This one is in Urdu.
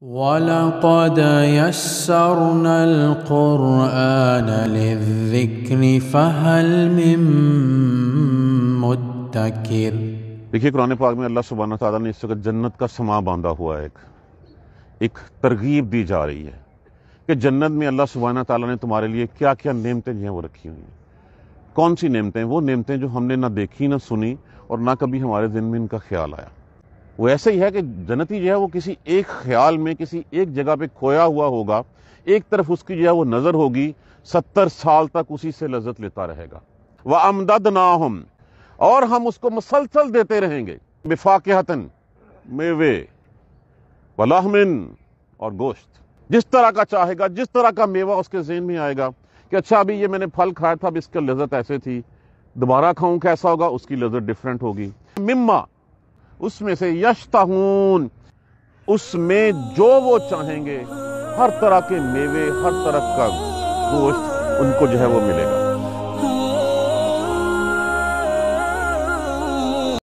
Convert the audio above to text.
وَلَقَدْ يَسَّرْنَا الْقُرْآنَ لِلذِّكْرِ فَهَلْ مِن دیکھیے قرآن پاک میں اللہ سبحانہ تعالیٰ نے اس وقت جنت کا سما باندھا ہوا ہے ایک ایک ترغیب دی جا رہی ہے کہ جنت میں اللہ سبحانہ تعالیٰ نے تمہارے لیے کیا کیا نعمتیں جو ہیں وہ رکھی ہوئی ہیں کون سی نعمتیں وہ نعمتیں جو ہم نے نہ دیکھی نہ سنی اور نہ کبھی ہمارے ذہن میں ان کا خیال آیا وہ ایسا ہی ہے کہ جنتی جو ہے وہ کسی ایک خیال میں کسی ایک جگہ پہ کھویا ہوا ہوگا ایک طرف اس کی جو ہے وہ نظر ہوگی ستر سال تک اسی سے لذت لیتا رہے گا اور ہم اس کو مسلسل دیتے رہیں گے اور گوشت جس طرح کا چاہے گا جس طرح کا میوہ اس کے ذہن میں آئے گا کہ اچھا ابھی یہ میں نے پھل کھایا تھا اب اس کا لذت ایسے تھی دوبارہ کھاؤں کیسا ہوگا اس کی لذت ڈفرینٹ ہوگی مما اس میں سے یشتہون اس میں جو وہ چاہیں گے ہر طرح کے میوے ہر طرح کا گوشت ان کو جو ہے وہ ملے گا